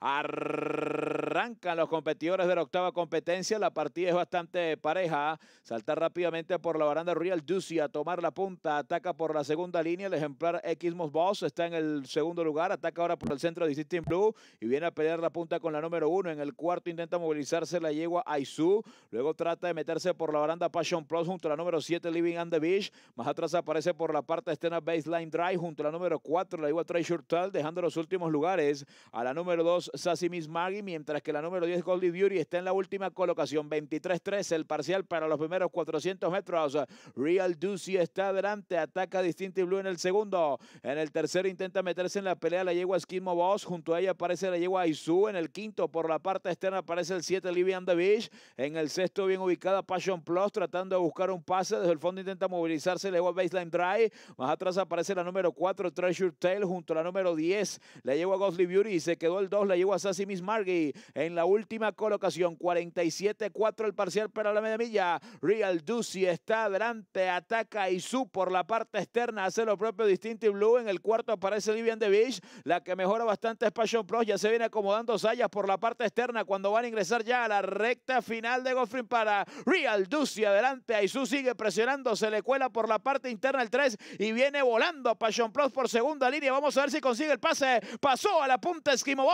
Arrancan los competidores de la octava competencia. La partida es bastante pareja. Salta rápidamente por la baranda Real Ducey a tomar la punta. Ataca por la segunda línea. El ejemplar Xmos Boss está en el segundo lugar. Ataca ahora por el centro de Blue y viene a pelear la punta con la número uno. En el cuarto intenta movilizarse la yegua Aizu. Luego trata de meterse por la baranda Passion Plus junto a la número 7 Living and the Beach. Más atrás aparece por la parte externa Baseline Drive junto a la número 4 la yegua Treasure Tall dejando los últimos lugares. A la número 2, Miss Maggie mientras que la número 10, Goldie Beauty, está en la última colocación. 23-3 el parcial para los primeros 400 metros. Real Ducey está adelante, ataca Distinti Blue en el segundo. En el tercero intenta meterse en la pelea la yegua Skimo Boss. Junto a ella aparece la yegua Aizu. En el quinto, por la parte externa, aparece el 7, Livian the Beach. En el sexto, bien ubicada Passion Plus, tratando de buscar un pase. Desde el fondo intenta movilizarse la yegua Baseline Dry. Más atrás aparece la número 4, Treasure Tail, junto a la número 10, la yegua Ghost se quedó el 2, la llevó a Sassy Miss Margie en la última colocación. 47-4 el parcial para la media milla. Real Ducey está adelante, ataca Isu por la parte externa, hace lo propio Distinctive Blue. En el cuarto aparece Livian De Beach, la que mejora bastante es Passion Pro. Ya se viene acomodando Sayas por la parte externa cuando van a ingresar ya a la recta final de Goffrin para Real Ducey. Adelante, Isu sigue presionando, se le cuela por la parte interna el 3 y viene volando Passion Pro por segunda línea. Vamos a ver si consigue el pase. Pasó a la punta. Esquimo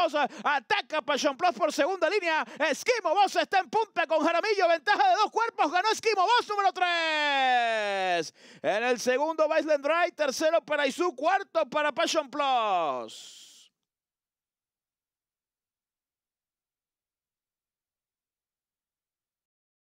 ataca Passion Plus por segunda línea. Esquimo está en punta con Jaramillo. Ventaja de dos cuerpos. Ganó Esquimo número 3. En el segundo, baseline Drive. Tercero para Isu. Cuarto para Passion Plus.